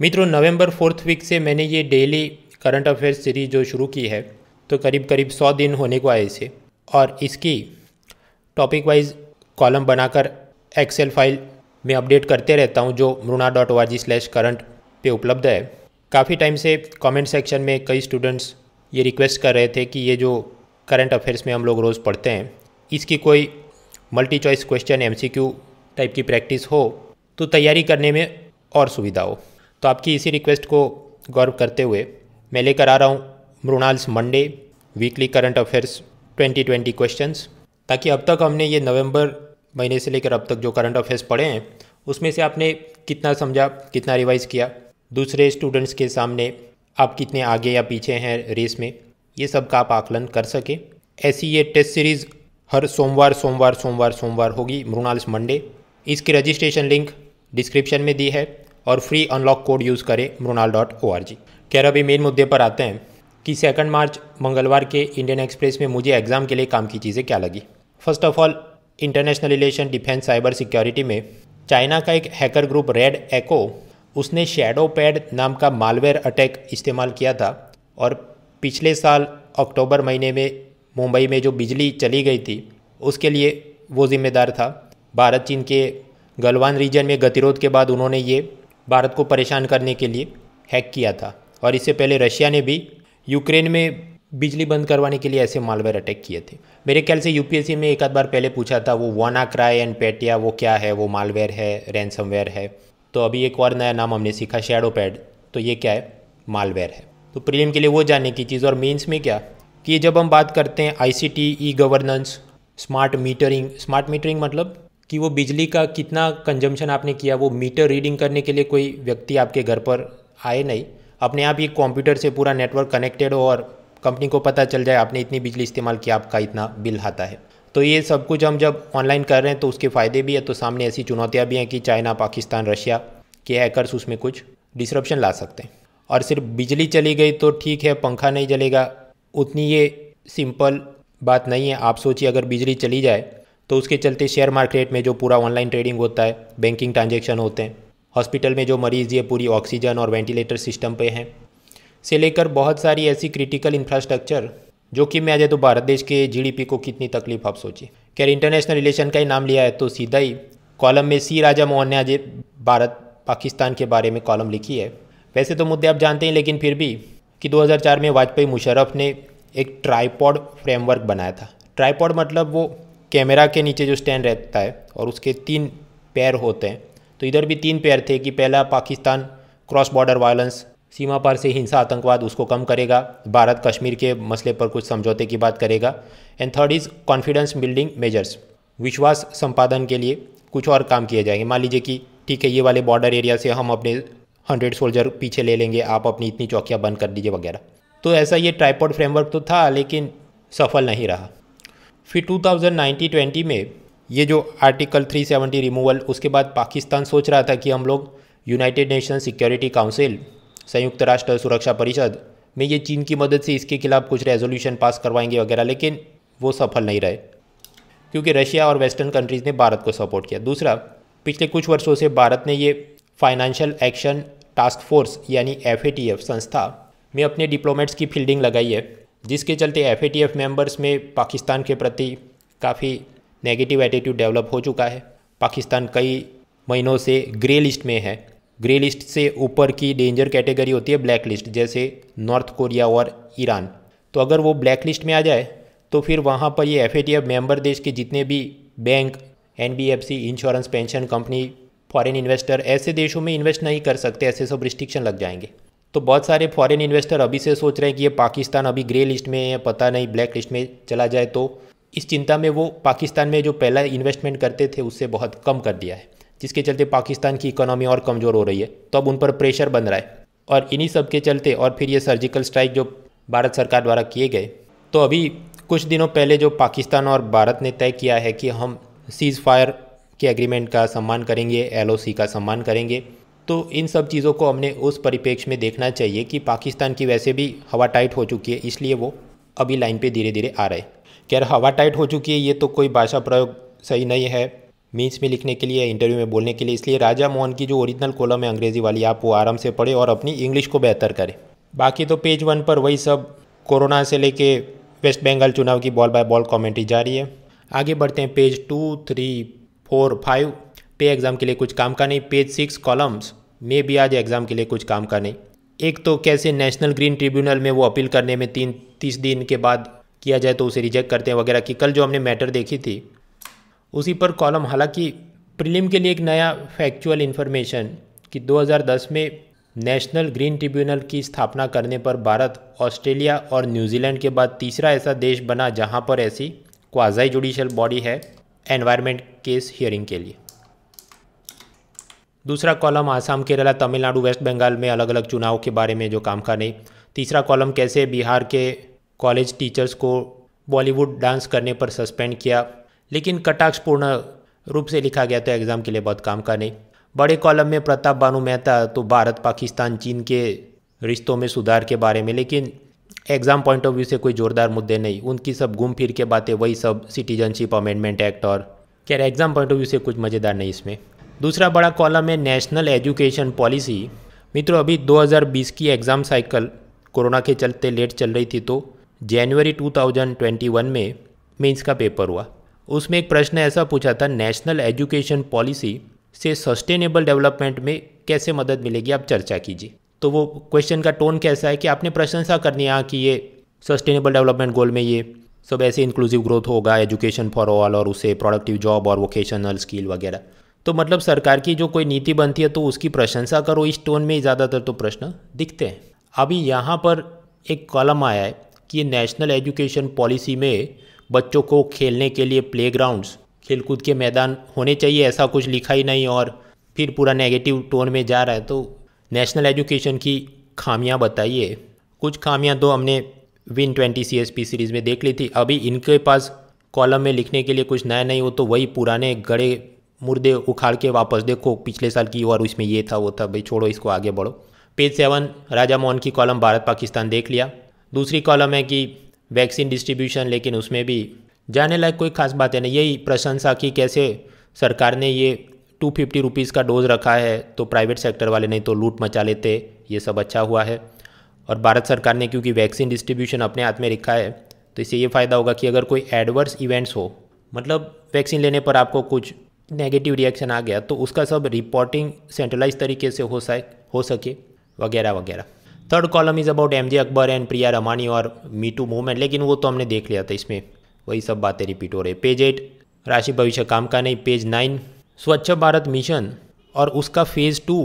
मित्रों नवंबर fourth week से मैंने ये डेली करंट अफेयर्स सीरीज जो शुरू की है तो करीब करीब सौ दिन होने को आए इसे और इसकी टॉपिक वाइज कॉलम बनाकर एक्सेल फाइल में अपडेट करते रहता हूँ जो Mrunal dot O R G slash current पे उपलब्ध है काफ़ी टाइम से कमेंट सेक्शन में कई स्टूडेंट्स ये रिक्वेस्ट कर रहे थे कि ये जो करंट अफेयर्स में हम लोग रोज़ पढ़ते हैं इसकी कोई multi choice question M type की प्रैक्टिस हो तो तैयारी करने में और सुविधा हो तो आपकी इसी रिक्वेस्ट को गौरव करते हुए मैं लेकर आ रहा हूँ Mrunal's Monday weekly current affairs 2020 questions ताकि अब तक हमने ये नवंबर महीने से लेकर अब तक जो करंट अफेयर्स पढ़े हैं उसमें से आपने कितना समझा कितना रिवाइज़ किया दूसरे स्टूडेंट्स के सामने आप कितने आगे या पीछे हैं रेस में ये सब का आप आकलन कर सकें ऐसी ये टेस्ट सीरीज़ हर सोमवार सोमवार सोमवार सोमवार होगी मृणाल्स मंडे इसकी रजिस्ट्रेशन लिंक डिस्क्रिप्शन में दी है और फ्री अनलॉक कोड यूज़ करें Mrunal dot O R G खैर अभी मेन मुद्दे पर आते हैं कि सेकंड मार्च मंगलवार के इंडियन एक्सप्रेस में मुझे एग्ज़ाम के लिए काम की चीज़ें क्या लगी first of all international relation defence cyber security में चाइना का एक हैकर ग्रुप रेड एको उसने शेडो पैड नाम का मालवेयर अटैक इस्तेमाल किया था और पिछले साल अक्टूबर महीने में मुंबई में जो बिजली चली गई थी उसके लिए वो जिम्मेदार था भारत चीन के गलवान रीजन में गतिरोध के बाद उन्होंने ये भारत को परेशान करने के लिए हैक किया था और इससे पहले रशिया ने भी यूक्रेन में बिजली बंद करवाने के लिए ऐसे मालवेयर अटैक किए थे मेरे ख्याल से यूपीएससी में एक आध बार पहले पूछा था वो वाना क्राई एंड पेटिया वो क्या है वो मालवेयर है रैनसमवेयर है तो अभी एक और नया नाम हमने सीखा शेडो पैड तो ये क्या है मालवेयर है तो प्रीलिम के लिए वो जानने की चीज़ और मेंस में क्या कि जब हम बात करते हैं I e governance smart metering smart metering मतलब कि वो बिजली का कितना कंजम्पशन आपने किया वो मीटर रीडिंग करने के लिए कोई व्यक्ति आपके घर पर आए नहीं अपने आप ही कंप्यूटर से पूरा नेटवर्क कनेक्टेड हो और कंपनी को पता चल जाए आपने इतनी बिजली इस्तेमाल किया आपका इतना बिल आता है तो ये सब कुछ हम जब ऑनलाइन कर रहे हैं तो उसके फ़ायदे भी है तो सामने ऐसी चुनौतियाँ भी हैं कि चाइना पाकिस्तान रशिया के हैकर्स उसमें कुछ डिसरप्शन ला सकते हैं और सिर्फ बिजली चली गई तो ठीक है पंखा नहीं जलेगा उतनी ये सिंपल बात नहीं है आप सोचिए अगर बिजली चली जाए तो उसके चलते शेयर मार्केट में जो पूरा ऑनलाइन ट्रेडिंग होता है बैंकिंग ट्रांजेक्शन होते हैं हॉस्पिटल में जो मरीज़ ये पूरी ऑक्सीजन और वेंटिलेटर सिस्टम पे हैं से लेकर बहुत सारी ऐसी क्रिटिकल इंफ्रास्ट्रक्चर जो कि मैं आ जाए तो भारत देश के जीडीपी को कितनी तकलीफ आप सोचिए खैर इंटरनेशनल रिलेशन का ही नाम लिया है तो सीधा ही कॉलम में सी राजा मोहन ने आज भारत पाकिस्तान के बारे में कॉलम लिखी है वैसे तो मुद्दे आप जानते हैं लेकिन फिर भी कि 2004 में वाजपेयी मुशर्रफ ने एक ट्राईपॉड फ्रेमवर्क बनाया था ट्राईपॉड मतलब वो कैमरा के नीचे जो स्टैंड रहता है और उसके तीन पैर होते हैं तो इधर भी तीन पैर थे कि पहला पाकिस्तान क्रॉस बॉर्डर वायलेंस सीमा पार से हिंसा आतंकवाद उसको कम करेगा भारत कश्मीर के मसले पर कुछ समझौते की बात करेगा and third is confidence building measures विश्वास संपादन के लिए कुछ और काम किए जाएंगे मान लीजिए कि ठीक है ये वाले बॉर्डर एरिया से हम अपने हंड्रेड सोल्जर पीछे ले लेंगे आप अपनी इतनी चौकियाँ बंद कर दीजिए वगैरह तो ऐसा ये ट्राईपोर्ड फ्रेमवर्क तो था लेकिन सफल नहीं रहा फिर 2019-20 में ये जो आर्टिकल 370 रिमूवल उसके बाद पाकिस्तान सोच रहा था कि हम लोग यूनाइटेड नेशन सिक्योरिटी काउंसिल संयुक्त राष्ट्र सुरक्षा परिषद में ये चीन की मदद से इसके खिलाफ कुछ रेजोल्यूशन पास करवाएंगे वगैरह लेकिन वो सफल नहीं रहे क्योंकि रशिया और वेस्टर्न कंट्रीज़ ने भारत को सपोर्ट किया दूसरा पिछले कुछ वर्षों से भारत ने ये फाइनेंशियल एक्शन टास्क फोर्स यानी एफ संस्था में अपने डिप्लोमेट्स की फील्डिंग लगाई है जिसके चलते एफ ए टी एफ में पाकिस्तान के प्रति काफ़ी नेगेटिव एटीट्यूड डेवलप हो चुका है पाकिस्तान कई महीनों से ग्रे लिस्ट में है ग्रे लिस्ट से ऊपर की डेंजर कैटेगरी होती है ब्लैक लिस्ट जैसे नॉर्थ कोरिया और ईरान तो अगर वो ब्लैक लिस्ट में आ जाए तो फिर वहाँ पर ये एफ ए मेंबर देश के जितने भी bank and insurance pension company foreign investor ऐसे देशों में इन्वेस्ट नहीं कर सकते ऐसे सब रिस्ट्रिक्शन लग जाएंगे तो बहुत सारे फॉरेन इन्वेस्टर अभी से सोच रहे हैं कि ये पाकिस्तान अभी ग्रे लिस्ट में है पता नहीं ब्लैक लिस्ट में चला जाए तो इस चिंता में वो पाकिस्तान में जो पहला इन्वेस्टमेंट करते थे उससे बहुत कम कर दिया है जिसके चलते पाकिस्तान की इकोनॉमी और कमज़ोर हो रही है तो अब उन पर प्रेशर बन रहा है और इन्हीं सब के चलते और फिर ये सर्जिकल स्ट्राइक जो भारत सरकार द्वारा किए गए तो अभी कुछ दिनों पहले जो पाकिस्तान और भारत ने तय किया है कि हम सीज़ फायर के एग्रीमेंट का सम्मान करेंगे एलओसी का सम्मान करेंगे तो इन सब चीज़ों को हमने उस परिप्रेक्ष्य में देखना चाहिए कि पाकिस्तान की वैसे भी हवा टाइट हो चुकी है इसलिए वो अभी लाइन पे धीरे धीरे आ रहे हैं खैर हवा टाइट हो चुकी है ये तो कोई भाषा प्रयोग सही नहीं है मीन्स में लिखने के लिए इंटरव्यू में बोलने के लिए इसलिए राजा मोहन की जो ओरिजिनल कॉलम है अंग्रेज़ी वाली आप वो आराम से पढ़े और अपनी इंग्लिश को बेहतर करें बाकी तो पेज वन पर वही सब कोरोना से लेके वेस्ट बंगाल चुनाव की बॉल बाय बॉल कमेंट्री जारी है आगे बढ़ते हैं page two three four five पे एग्ज़ाम के लिए कुछ काम का नहीं पेज सिक्स कॉलम्स में भी आज एग्ज़ाम के लिए कुछ काम का नहीं एक तो कैसे नेशनल ग्रीन ट्रिब्यूनल में वो अपील करने में तीन तीस दिन के बाद किया जाए तो उसे रिजेक्ट करते हैं वगैरह की कल जो हमने मैटर देखी थी उसी पर कॉलम हालांकि प्रीलिम के लिए एक नया फैक्चुअल इन्फॉर्मेशन कि 2010 में नेशनल ग्रीन ट्रिब्यूनल की स्थापना करने पर भारत ऑस्ट्रेलिया और न्यूजीलैंड के बाद तीसरा ऐसा देश बना जहां पर ऐसी क्वाजाई जुडिशल बॉडी है एनवायरमेंट केस हियरिंग के लिए दूसरा कॉलम आसाम केरला तमिलनाडु वेस्ट बंगाल में अलग अलग चुनाव के बारे में जो काम का नहीं तीसरा कॉलम कैसे बिहार के कॉलेज टीचर्स को बॉलीवुड डांस करने पर सस्पेंड किया लेकिन कटाक्षपूर्ण रूप से लिखा गया तो एग्ज़ाम के लिए बहुत काम का नहीं बड़े कॉलम में प्रताप बानू मेहता तो भारत पाकिस्तान चीन के रिश्तों में सुधार के बारे में लेकिन एग्ज़ाम पॉइंट ऑफ व्यू से कोई जोरदार मुद्दे नहीं उनकी सब घूम फिर के बातें वही सब सिटीजनशिप अमेंडमेंट एक्ट और क्या एग्ज़ाम पॉइंट ऑफ व्यू से कुछ मज़ेदार नहीं इसमें दूसरा बड़ा कॉलम है नेशनल एजुकेशन पॉलिसी मित्रों अभी 2020 की एग्ज़ाम साइकिल कोरोना के चलते लेट चल रही थी तो जनवरी 2021 में मेंस का पेपर हुआ उसमें एक प्रश्न ऐसा पूछा था नेशनल एजुकेशन पॉलिसी से सस्टेनेबल डेवलपमेंट में कैसे मदद मिलेगी आप चर्चा कीजिए तो वो क्वेश्चन का टोन कैसा है कि आपने प्रशंसा करनी है हाँ, कि ये सस्टेनेबल डेवलपमेंट गोल में ये सब ऐसे इंक्लूसिव ग्रोथ होगा एजुकेशन फॉर ऑल और उसे प्रोडक्टिव जॉब और वोकेशनल स्किल वगैरह तो मतलब सरकार की जो कोई नीति बनती है तो उसकी प्रशंसा करो इस टोन में ज़्यादातर तो प्रश्न दिखते हैं अभी यहाँ पर एक कॉलम आया है कि नेशनल एजुकेशन पॉलिसी में बच्चों को खेलने के लिए प्ले खेलकूद के मैदान होने चाहिए ऐसा कुछ लिखा ही नहीं और फिर पूरा नेगेटिव टोन में जा रहा है तो नेशनल एजुकेशन की खामियां बताइए कुछ खामियां तो हमने win twenty C S P series में देख ली थी अभी इनके पास कॉलम में लिखने के लिए कुछ नया नहीं हो तो वही पुराने गड़े मुर्दे उखाड़ के वापस देखो पिछले साल की और उसमें ये था वो था भाई छोड़ो इसको आगे बढ़ो पेज सेवन राजा मोहन की कॉलम भारत पाकिस्तान देख लिया दूसरी कॉलम है कि वैक्सीन डिस्ट्रीब्यूशन लेकिन उसमें भी जाने लायक कोई खास बात है नहीं यही प्रशंसा की कैसे सरकार ने ये टू फिफ्टी रुपीज़ का डोज रखा है तो प्राइवेट सेक्टर वाले नहीं तो लूट मचा लेते ये सब अच्छा हुआ है और भारत सरकार ने क्योंकि वैक्सीन डिस्ट्रीब्यूशन अपने हाथ में रखा है तो इससे ये फ़ायदा होगा कि अगर कोई एडवर्स इवेंट्स हो मतलब वैक्सीन लेने पर आपको कुछ नेगेटिव रिएक्शन आ गया तो उसका सब रिपोर्टिंग सेंट्रलाइज तरीके से हो सके हो सके वगैरह वगैरह third column is about M J Akbar and Priya Ramani और मीटू मूवमेंट लेकिन वो तो हमने देख लिया था इसमें वही सब बातें रिपीट हो रही है पेज एट राशि भविष्य काम का नहीं पेज नाइन स्वच्छ भारत मिशन और उसका फेज़ टू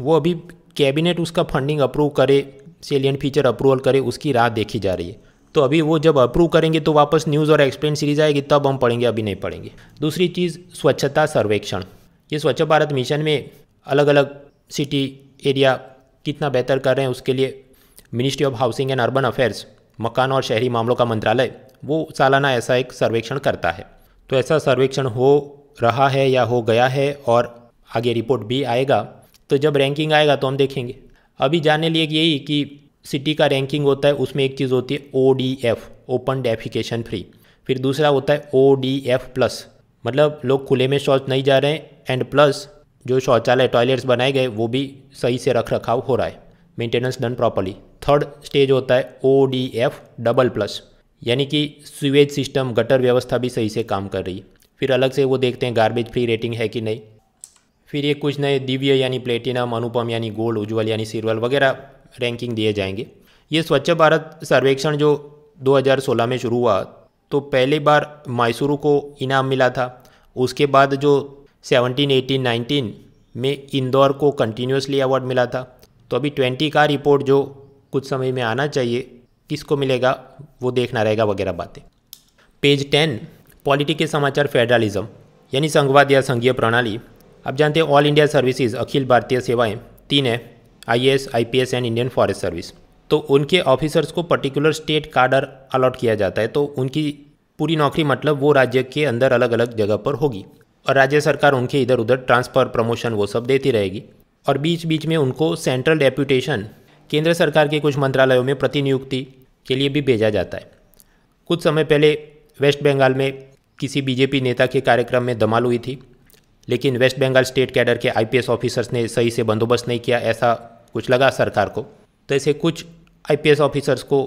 वो अभी कैबिनेट उसका फंडिंग अप्रूव करे सेलियन फीचर अप्रूवल करे उसकी राह देखी जा रही है तो अभी वो जब अप्रूव करेंगे तो वापस न्यूज़ और एक्सप्लेन सीरीज आएगी तब हम पढ़ेंगे अभी नहीं पढ़ेंगे दूसरी चीज़ स्वच्छता सर्वेक्षण ये स्वच्छ भारत मिशन में अलग अलग सिटी एरिया कितना बेहतर कर रहे हैं उसके लिए ministry of housing and urban affairs मकान और शहरी मामलों का मंत्रालय वो सालाना ऐसा एक सर्वेक्षण करता है तो ऐसा सर्वेक्षण हो रहा है या हो गया है और आगे रिपोर्ट भी आएगा तो जब रैंकिंग आएगा तो हम देखेंगे अभी जानने लिए यही कि सिटी का रैंकिंग होता है उसमें एक चीज़ होती है O D F open defecation free फिर दूसरा होता है ओ डी एफ प्लस मतलब लोग खुले में शौच नहीं जा रहे हैं एंड प्लस जो शौचालय टॉयलेट्स बनाए गए वो भी सही से रख रखाव हो रहा है maintenance done properly third stage होता है O D F double plus यानी कि स्वेज सिस्टम गटर व्यवस्था भी सही से काम कर रही है फिर अलग से वो देखते हैं गार्बेज फ्री रेटिंग है कि नहीं फिर ये कुछ नए दिव्य यानी प्लेटिनम अनुपम यानी गोल्ड उज्ज्वल यानी सिरवल वगैरह रैंकिंग दिए जाएंगे ये स्वच्छ भारत सर्वेक्षण जो 2016 में शुरू हुआ तो पहली बार मैसूरू को इनाम मिला था उसके बाद जो 17, 18, 19 में इंदौर को कंटिन्यूसली अवार्ड मिला था तो अभी 20 का रिपोर्ट जो कुछ समय में आना चाहिए किसको मिलेगा वो देखना रहेगा वगैरह बातें पेज टेन पॉलिटी के समाचार फेडरलिज्म यानी संघवाद या संघीय प्रणाली आप जानते हैं ऑल इंडिया सर्विसेज अखिल भारतीय सेवाएं तीन है IAS, IPS and Indian forest service तो उनके ऑफिसर्स को पर्टिकुलर स्टेट कार्डर अलॉट किया जाता है तो उनकी पूरी नौकरी मतलब वो राज्य के अंदर अलग अलग जगह पर होगी और राज्य सरकार उनके इधर उधर ट्रांसफ़र प्रमोशन वो सब देती रहेगी और बीच बीच में उनको सेंट्रल डेप्यूटेशन केंद्र सरकार के कुछ मंत्रालयों में प्रतिनियुक्ति के लिए भी भेजा जाता है कुछ समय पहले वेस्ट बंगाल में किसी बीजेपी नेता के कार्यक्रम में धमाल हुई थी लेकिन वेस्ट बंगाल स्टेट कैडर के आईपीएस ऑफिसर्स ने सही से बंदोबस्त नहीं किया ऐसा कुछ लगा सरकार को तो ऐसे कुछ आईपीएस ऑफिसर्स को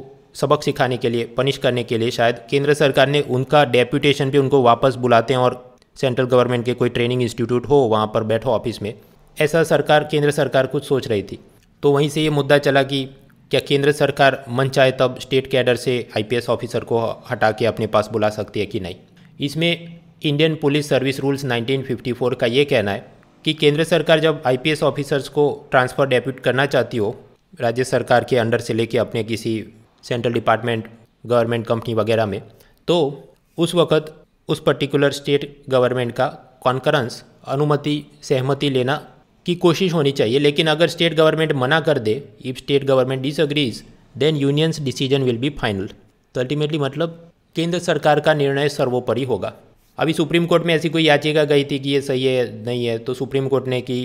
सबक सिखाने के लिए पनिश करने के लिए शायद केंद्र सरकार ने उनका डेप्यूटेशन भी उनको वापस बुलाते हैं और सेंट्रल गवर्नमेंट के कोई ट्रेनिंग इंस्टीट्यूट हो वहाँ पर बैठो ऑफिस में ऐसा सरकार केंद्र सरकार कुछ सोच रही थी तो वहीं से ये मुद्दा चला कि क्या केंद्र सरकार मन चाहे तब स्टेट कैडर से आईपीएस ऑफिसर को हटा के अपने पास बुला सकती है कि नहीं इसमें इंडियन पुलिस सर्विस रूल्स 1954 का ये कहना है कि केंद्र सरकार जब आईपीएस ऑफिसर्स को ट्रांसफ़र डेप्यूट करना चाहती हो राज्य सरकार के अंडर से लेके अपने किसी सेंट्रल डिपार्टमेंट गवर्नमेंट कंपनी वगैरह में तो उस वक़्त उस पर्टिकुलर स्टेट गवर्नमेंट का कॉन्करेंस अनुमति सहमति लेना की कोशिश होनी चाहिए लेकिन अगर स्टेट गवर्नमेंट मना कर दे if state government disagrees then union's decision will be final तो अल्टीमेटली मतलब केंद्र सरकार का निर्णय सर्वोपरि होगा अभी सुप्रीम कोर्ट में ऐसी कोई याचिका गई थी कि ये सही है नहीं है तो सुप्रीम कोर्ट ने कि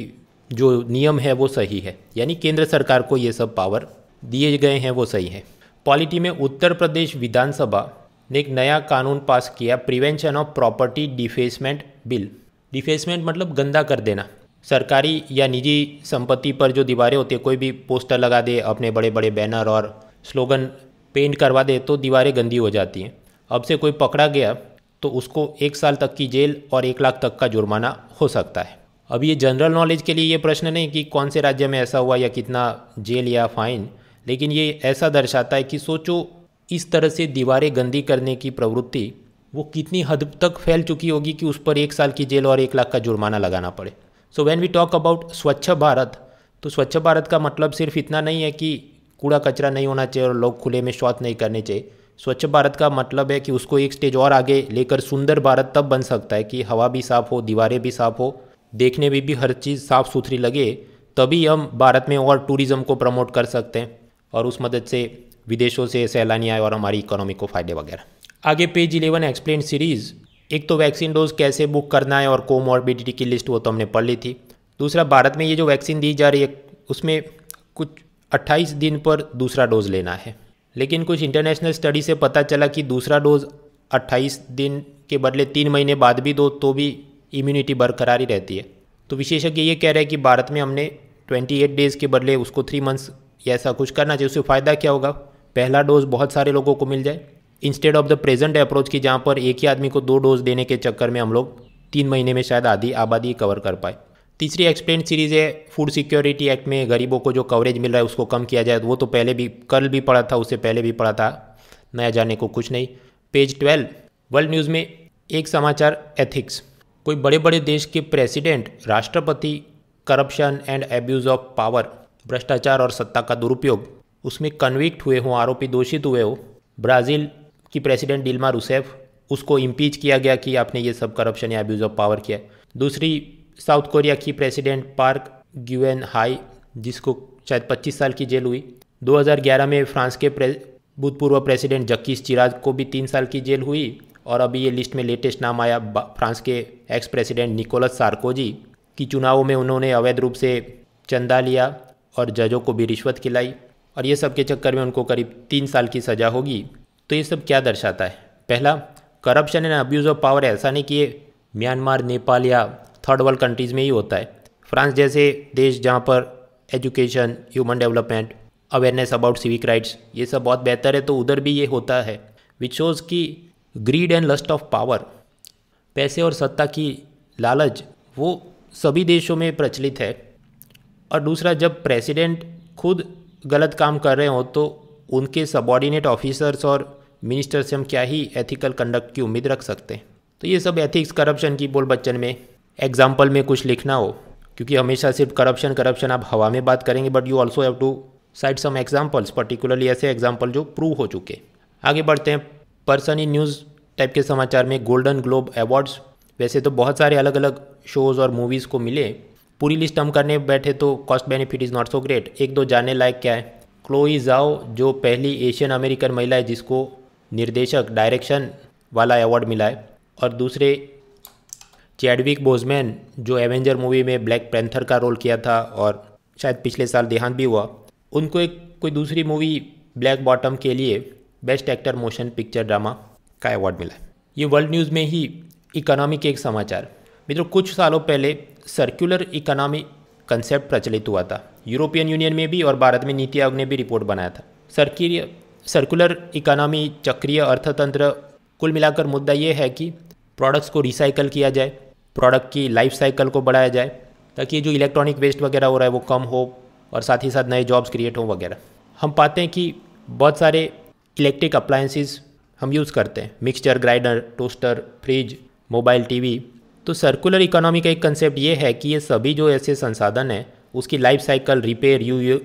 जो नियम है वो सही है यानी केंद्र सरकार को ये सब पावर दिए गए हैं वो सही है पॉलिटी में उत्तर प्रदेश विधानसभा ने एक नया कानून पास किया prevention of property defacement bill defacement मतलब गंदा कर देना सरकारी या निजी संपत्ति पर जो दीवारें होती है कोई भी पोस्टर लगा दे अपने बड़े बड़े बैनर और स्लोगन पेंट करवा दे तो दीवारें गंदी हो जाती हैं अब से कोई पकड़ा गया तो उसको एक साल तक की जेल और एक लाख तक का जुर्माना हो सकता है अब ये जनरल नॉलेज के लिए ये प्रश्न नहीं कि कौन से राज्य में ऐसा हुआ या कितना जेल या फाइन लेकिन ये ऐसा दर्शाता है कि सोचो इस तरह से दीवारें गंदी करने की प्रवृत्ति वो कितनी हद तक फैल चुकी होगी कि उस पर एक साल की जेल और एक लाख का जुर्माना लगाना पड़े so when we talk about Swachh Bharat तो स्वच्छ भारत का मतलब सिर्फ इतना नहीं है कि कूड़ा कचरा नहीं होना चाहिए और लोग खुले में शौच नहीं करने चाहिए स्वच्छ भारत का मतलब है कि उसको एक स्टेज और आगे लेकर सुंदर भारत तब बन सकता है कि हवा भी साफ हो दीवारें भी साफ हो देखने में भी हर चीज़ साफ सुथरी लगे तभी हम भारत में और टूरिज़्म को प्रमोट कर सकते हैं और उस मदद से विदेशों से सैलानी आए और हमारी इकोनॉमी को फ़ायदे वगैरह आगे पेज इलेवन एक्सप्लेन सीरीज़ एक तो वैक्सीन डोज कैसे बुक करना है और कोमॉर्बिडिटी की लिस्ट वो तो हमने पढ़ ली थी दूसरा भारत में ये जो वैक्सीन दी जा रही है उसमें कुछ 28 दिन पर दूसरा डोज लेना है लेकिन कुछ इंटरनेशनल स्टडी से पता चला कि दूसरा डोज 28 दिन के बदले तीन महीने बाद भी दो तो भी इम्यूनिटी बरकरार ही रहती है तो विशेषज्ञ ये कह रहे हैं कि भारत में हमने 28 डेज़ के बदले उसको थ्री मंथ्स या ऐसा कुछ करना चाहिए उससे फ़ायदा क्या होगा पहला डोज बहुत सारे लोगों को मिल जाए instead of the present approach की जहाँ पर एक ही आदमी को दो डोज देने के चक्कर में हम लोग तीन महीने में शायद आधी आबादी कवर कर पाए तीसरी एक्सप्लेन सीरीज़ है फूड सिक्योरिटी एक्ट में गरीबों को जो कवरेज मिल रहा है उसको कम किया जाए वो तो पहले भी कल भी पढ़ा था उससे पहले भी पढ़ा था नया जाने को कुछ नहीं पेज ट्वेल्व वर्ल्ड न्यूज़ में एक समाचार एथिक्स कोई बड़े बड़े देश के प्रेसिडेंट राष्ट्रपति corruption and abuse of power भ्रष्टाचार और सत्ता का दुरुपयोग उसमें कन्विक्ट हुए हों आरोपी दोषित हुए हो ब्राज़ील की प्रेसिडेंट डिल्मा रूसेफ उसको इम्पीच किया गया कि आपने ये सब करप्शन या एब्यूज़ ऑफ पावर किया दूसरी साउथ कोरिया की प्रेसिडेंट पार्क ग्यूएन हाई जिसको शायद 25 साल की जेल हुई 2011 में फ्रांस के भूतपूर्व प्रेसिडेंट जक्कीस चिराग को भी तीन साल की जेल हुई और अभी ये लिस्ट में लेटेस्ट नाम आया फ्रांस के एक्स प्रेसिडेंट निकोलस सार्कोजी की चुनावों में उन्होंने अवैध रूप से चंदा लिया और जजों को भी रिश्वत खिलाई और ये सब के चक्कर में उनको करीब तीन साल की सज़ा होगी तो ये सब क्या दर्शाता है पहला corruption and abuse of power ऐसा नहीं कि म्यांमार नेपाल या थर्ड वर्ल्ड कंट्रीज़ में ही होता है फ्रांस जैसे देश जहाँ पर education human development awareness about civic rights ये सब बहुत बेहतर है तो उधर भी ये होता है विच शोज़ कि greed and lust of power पैसे और सत्ता की लालच वो सभी देशों में प्रचलित है और दूसरा जब प्रेसिडेंट खुद गलत काम कर रहे हो तो उनके सबॉर्डिनेट ऑफिसर्स और मिनिस्टर से हम क्या ही एथिकल कंडक्ट की उम्मीद रख सकते हैं तो ये सब एथिक्स करप्शन की बोल बच्चन में एग्जाम्पल में कुछ लिखना हो क्योंकि हमेशा सिर्फ करप्शन करप्शन आप हवा में बात करेंगे but you also have to cite some examples particularly ऐसे एग्जाम्पल जो प्रूव हो चुके आगे बढ़ते हैं इन न्यूज़ टाइप के समाचार में गोल्डन ग्लोब अवार्ड्स वैसे तो बहुत सारे अलग अलग शोज़ और मूवीज़ को मिले पूरी लिस्ट हम करने बैठे तो cost benefit is not so great एक दो जाने लायक क्या है क्लोई जाओ जो पहली एशियन अमेरिकन महिला है जिसको निर्देशक डायरेक्शन वाला अवार्ड मिला है और दूसरे चैडविक बोजमैन जो एवेंजर मूवी में ब्लैक पैंथर का रोल किया था और शायद पिछले साल देहांत भी हुआ उनको एक कोई दूसरी मूवी ब्लैक बॉटम के लिए best actor motion picture drama का अवार्ड मिला ये वर्ल्ड न्यूज़ में ही इकोनॉमी के एक समाचार मित्रों कुछ सालों पहले सर्कुलर इकोनॉमी कंसेप्ट प्रचलित हुआ था यूरोपियन यूनियन में भी और भारत में नीति आयोग ने भी रिपोर्ट बनाया था सर्कीय सर्कुलर इकोनॉमी चक्रीय अर्थतंत्र कुल मिलाकर मुद्दा ये है कि प्रोडक्ट्स को रिसाइकल किया जाए प्रोडक्ट की लाइफ साइकिल को बढ़ाया जाए ताकि जो इलेक्ट्रॉनिक वेस्ट वगैरह हो रहा है वो कम हो और साथ ही साथ नए जॉब्स क्रिएट हों वगैरह हम पाते हैं कि बहुत सारे इलेक्ट्रिक अप्लायंसेस हम यूज़ करते हैं mixture grinder toaster fridge mobile TV तो सर्कुलर इकोनॉमी का एक कंसेप्ट ये है कि ये सभी जो ऐसे संसाधन हैं उसकी life cycle repair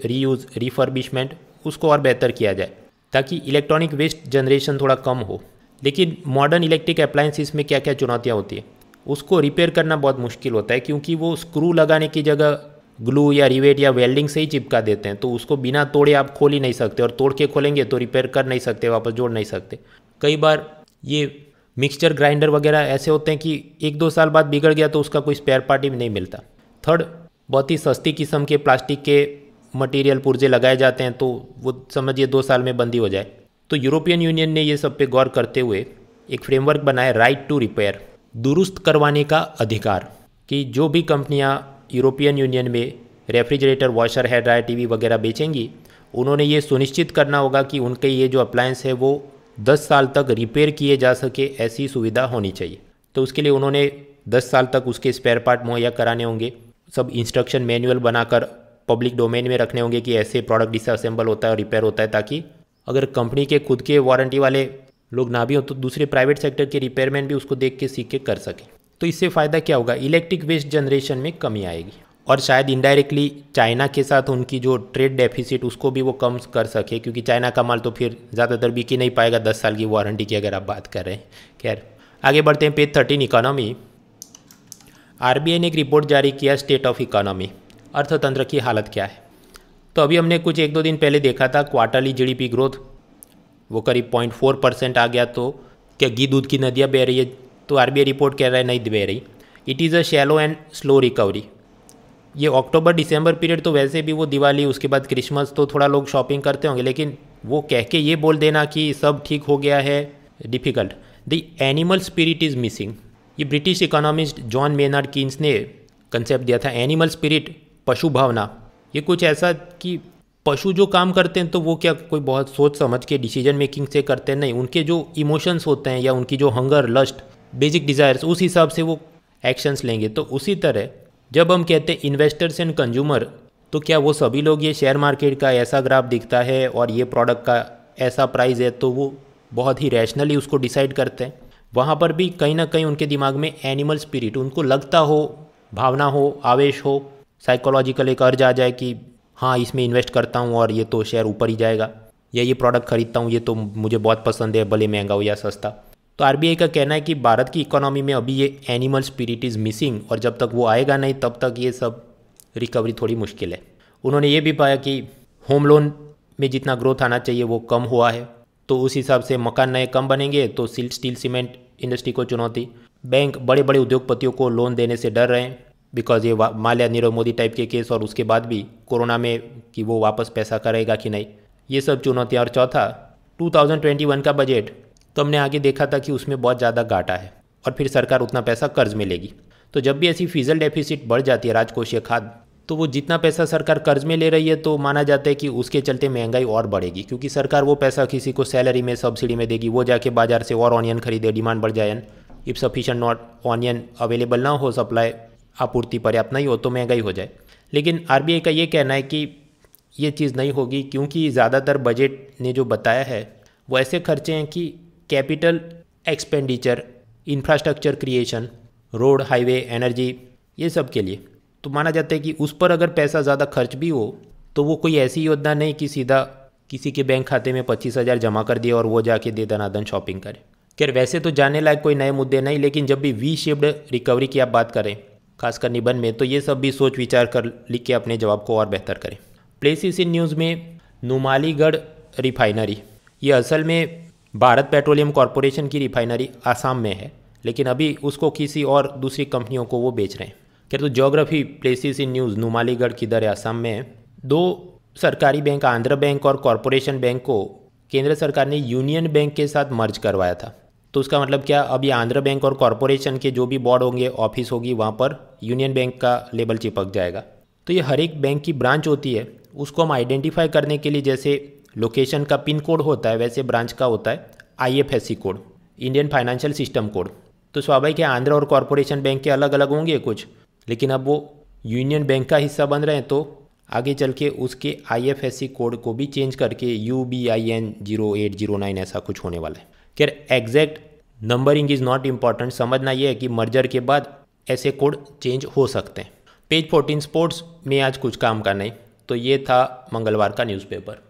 reuse refurbishment उसको और बेहतर किया जाए ताकि इलेक्ट्रॉनिक वेस्ट जनरेशन थोड़ा कम हो लेकिन मॉडर्न इलेक्ट्रिक अप्लायंसिस में क्या क्या चुनौतियाँ होती हैं उसको रिपेयर करना बहुत मुश्किल होता है क्योंकि वो स्क्रू लगाने की जगह ग्लू या रिवेट या वेल्डिंग से ही चिपका देते हैं तो उसको बिना तोड़े आप खोल ही नहीं सकते और तोड़ के खोलेंगे तो रिपेयर कर नहीं सकते वापस जोड़ नहीं सकते कई बार ये मिक्सचर ग्राइंडर वगैरह ऐसे होते हैं कि एक दो साल बाद बिगड़ गया तो उसका कोई स्पेयर पार्ट भी नहीं मिलता थर्ड बहुत ही सस्ती किस्म के प्लास्टिक के मटेरियल पुर्जे लगाए जाते हैं तो वो समझिए दो साल में बंदी हो जाए तो यूरोपियन यूनियन ने ये सब पे गौर करते हुए एक फ्रेमवर्क बनाया राइट टू रिपेयर दुरुस्त करवाने का अधिकार कि जो भी कंपनियां यूरोपियन यूनियन में refrigerator washer head dryer TV वगैरह बेचेंगी उन्होंने ये सुनिश्चित करना होगा कि उनके ये जो अप्लायंस है वो 10 साल तक रिपेयर किए जा सके ऐसी सुविधा होनी चाहिए तो उसके लिए उन्होंने 10 साल तक उसके स्पेयर पार्ट मुहैया कराने होंगे सब इंस्ट्रक्शन मैनुअल बनाकर पब्लिक डोमेन में रखने होंगे कि ऐसे प्रोडक्ट डिसअसेंबल होता है और रिपेयर होता है ताकि अगर कंपनी के खुद के वारंटी वाले लोग ना भी हो तो दूसरे प्राइवेट सेक्टर के रिपेयरमैन भी उसको देख के सीख के कर सकें तो इससे फ़ायदा क्या होगा इलेक्ट्रिक वेस्ट जनरेशन में कमी आएगी और शायद इनडायरेक्टली चाइना के साथ उनकी जो ट्रेड डेफिसिट उसको भी वो कम कर सके क्योंकि चाइना का माल तो फिर ज़्यादातर बिक ही नहीं पाएगा दस साल की वारंटी की अगर आप बात कर रहे हैं खैर आगे बढ़ते हैं पेज थर्टीन इकोनॉमी आर ने एक रिपोर्ट जारी किया स्टेट ऑफ इकोनॉमी अर्थतंत्र की हालत क्या है तो अभी हमने कुछ एक दो दिन पहले देखा था क्वार्टरली जीडीपी ग्रोथ वो करीब पॉइंट फोर परसेंट आ गया तो क्या घी दूध की नदियाँ बह रही है तो आरबीआई रिपोर्ट कह रहा है नहीं बह रही it is a shallow and slow recovery ये अक्टूबर दिसंबर पीरियड तो वैसे भी वो दिवाली उसके बाद क्रिसमस तो थोड़ा लोग शॉपिंग करते होंगे लेकिन वो कह के ये बोल देना कि सब ठीक हो गया है difficult the animal spirit is missing ये British economist John Maynard Keynes ने कंसेप्ट दिया था एनिमल स्पिरिट पशु भावना ये कुछ ऐसा कि पशु जो काम करते हैं तो वो क्या कोई बहुत सोच समझ के डिसीजन मेकिंग से करते हैं नहीं उनके जो इमोशंस होते हैं या उनकी जो हंगर लस्ट बेसिक डिज़ायर्स उस हिसाब से वो एक्शंस लेंगे तो उसी तरह जब हम कहते हैं इन्वेस्टर्स एंड कंज्यूमर तो क्या वो सभी लोग ये शेयर मार्केट का ऐसा ग्राफ दिखता है और ये प्रोडक्ट का ऐसा प्राइस है तो वो बहुत ही रैशनली उसको डिसाइड करते हैं वहाँ पर भी कहीं ना कहीं उनके दिमाग में एनिमल स्पिरिट उनको लगता हो भावना हो आवेश हो साइकोलॉजिकल एक अर्ज आ जाए कि हाँ इसमें इन्वेस्ट करता हूँ और ये तो शेयर ऊपर ही जाएगा या ये प्रोडक्ट खरीदता हूँ ये तो मुझे बहुत पसंद है भले महंगा हो या सस्ता तो आर का कहना है कि भारत की इकोनॉमी में अभी ये एनिमल स्पिरिट इज़ मिसिंग और जब तक वो आएगा नहीं तब तक ये सब रिकवरी थोड़ी मुश्किल है उन्होंने ये भी पाया कि होम लोन में जितना ग्रोथ आना चाहिए वो कम हुआ है तो उस हिसाब से मकान नए कम बनेंगे तो स्टील सीमेंट इंडस्ट्री को चुनौती बैंक बड़े बड़े उद्योगपतियों को लोन देने से डर रहे हैं बिकॉज ये माल्या नीरव मोदी टाइप के केस और उसके बाद भी कोरोना में कि वो वापस पैसा करेगा कि नहीं ये सब चुनौतियाँ और चौथा 2021 का बजट तो हमने आगे देखा था कि उसमें बहुत ज़्यादा घाटा है और फिर सरकार उतना पैसा कर्ज में लेगी तो जब भी ऐसी फीजल डेफिसिट बढ़ जाती है राजकोषीय खाद तो वो जितना पैसा सरकार कर्ज में ले रही है तो माना जाता है कि उसके चलते महंगाई और बढ़ेगी क्योंकि सरकार वो पैसा किसी को सैलरी में सब्सिडी में देगी वो जाके बाजार से और ऑनियन खरीदे डिमांड बढ़ जाए if sufficient not onion available ना हो सप्लाई आपूर्ति पर्याप्त नहीं हो तो महंगाई हो जाए लेकिन आर का ये कहना है कि ये चीज़ नहीं होगी क्योंकि ज़्यादातर बजट ने जो बताया है वो ऐसे खर्चे हैं कि capital expenditure infrastructure creation road highway energy ये सब के लिए तो माना जाता है कि उस पर अगर पैसा ज़्यादा खर्च भी हो तो वो कोई ऐसी योजना नहीं कि सीधा किसी के बैंक खाते में पच्चीस हज़ार जमा कर दिए और वो जाके दे दनादन शॉपिंग करें खैर वैसे तो जाने लायक कोई नए मुद्दे नहीं लेकिन जब भी वी शेप्ड रिकवरी की आप बात करें खासकर निबंध में तो ये सब भी सोच विचार कर लिख के अपने जवाब को और बेहतर करें प्लेसिस इन न्यूज़ में नुमालीगढ़ रिफाइनरी ये असल में भारत पेट्रोलियम कॉरपोरेशन की रिफाइनरी आसाम में है लेकिन अभी उसको किसी और दूसरी कंपनियों को वो बेच रहे हैं क्या तो geography places in news Numaligarh की दर आसाम में है दो सरकारी बैंक आंध्र बैंक और कॉरपोरेशन बैंक को केंद्र सरकार ने यूनियन बैंक के साथ मर्ज करवाया था तो उसका मतलब क्या अब ये आंध्र बैंक और कॉरपोरेशन के जो भी बोर्ड होंगे ऑफिस होगी वहाँ पर यूनियन बैंक का लेबल चिपक जाएगा तो ये हर एक बैंक की ब्रांच होती है उसको हम आइडेंटिफाई करने के लिए जैसे लोकेशन का पिन कोड होता है वैसे ब्रांच का होता है I code Indian financial system code तो स्वाभाविक है आंध्र और कॉरपोरेशन बैंक के अलग अलग होंगे कुछ लेकिन अब वो यूनियन बैंक का हिस्सा बन रहे हैं तो आगे चल के उसके आई कोड को भी चेंज करके U B I N zero eight zero nine ऐसा कुछ होने वाला है खैर exact numbering is not important समझना ये है कि मर्जर के बाद ऐसे कोड चेंज हो सकते हैं पेज फोर्टीन स्पोर्ट्स में आज कुछ काम का नहीं तो ये था मंगलवार का न्यूज़पेपर